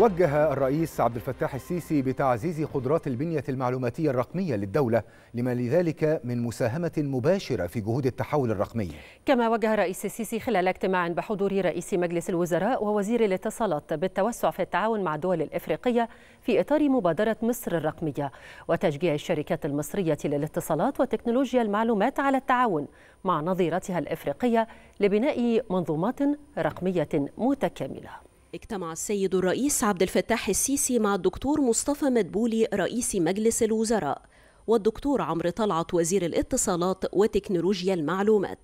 وجه الرئيس عبد الفتاح السيسي بتعزيز قدرات البنية المعلوماتية الرقمية للدولة لما لذلك من مساهمة مباشرة في جهود التحول الرقمي كما وجه الرئيس السيسي خلال اجتماع بحضور رئيس مجلس الوزراء ووزير الاتصالات بالتوسع في التعاون مع الدول الإفريقية في إطار مبادرة مصر الرقمية وتشجيع الشركات المصرية للاتصالات وتكنولوجيا المعلومات على التعاون مع نظيرتها الإفريقية لبناء منظومات رقمية متكاملة اجتمع السيد الرئيس عبد الفتاح السيسي مع الدكتور مصطفى مدبولي رئيس مجلس الوزراء والدكتور عمرو طلعت وزير الاتصالات وتكنولوجيا المعلومات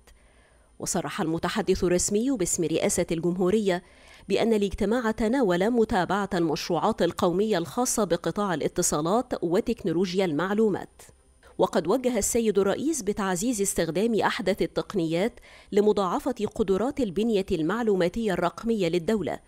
وصرح المتحدث الرسمي باسم رئاسة الجمهورية بأن الاجتماع تناول متابعة المشروعات القومية الخاصة بقطاع الاتصالات وتكنولوجيا المعلومات وقد وجه السيد الرئيس بتعزيز استخدام أحدث التقنيات لمضاعفة قدرات البنية المعلوماتية الرقمية للدولة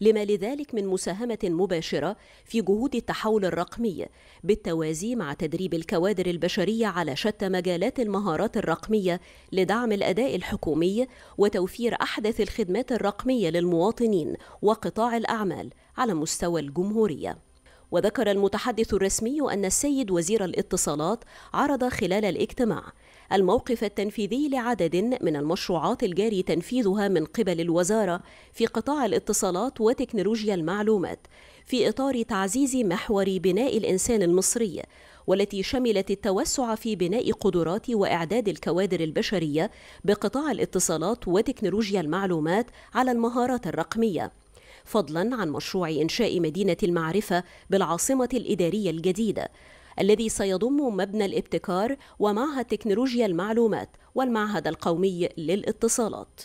لما لذلك من مساهمة مباشرة في جهود التحول الرقمي بالتوازي مع تدريب الكوادر البشرية على شتى مجالات المهارات الرقمية لدعم الأداء الحكومي وتوفير أحدث الخدمات الرقمية للمواطنين وقطاع الأعمال على مستوى الجمهورية وذكر المتحدث الرسمي أن السيد وزير الاتصالات عرض خلال الاجتماع الموقف التنفيذي لعدد من المشروعات الجاري تنفيذها من قبل الوزارة في قطاع الاتصالات وتكنولوجيا المعلومات في إطار تعزيز محور بناء الإنسان المصري والتي شملت التوسع في بناء قدرات واعداد الكوادر البشريه بقطاع الاتصالات وتكنولوجيا المعلومات على المهارات الرقميه فضلا عن مشروع إنشاء مدينة المعرفة بالعاصمة الإدارية الجديدة الذي سيضم مبنى الابتكار ومعهد تكنولوجيا المعلومات والمعهد القومي للاتصالات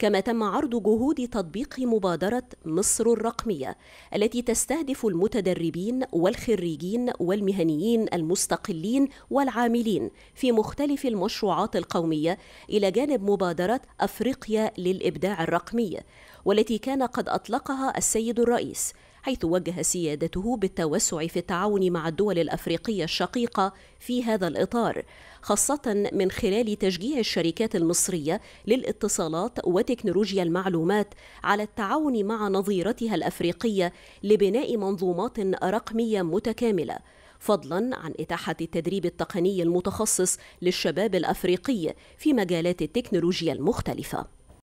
كما تم عرض جهود تطبيق مبادرة مصر الرقمية التي تستهدف المتدربين والخريجين والمهنيين المستقلين والعاملين في مختلف المشروعات القومية إلى جانب مبادرة أفريقيا للإبداع الرقمي والتي كان قد أطلقها السيد الرئيس حيث وجه سيادته بالتوسع في التعاون مع الدول الافريقيه الشقيقه في هذا الاطار خاصه من خلال تشجيع الشركات المصريه للاتصالات وتكنولوجيا المعلومات على التعاون مع نظيرتها الافريقيه لبناء منظومات رقميه متكامله فضلا عن إتاحة التدريب التقني المتخصص للشباب الأفريقي في مجالات التكنولوجيا المختلفة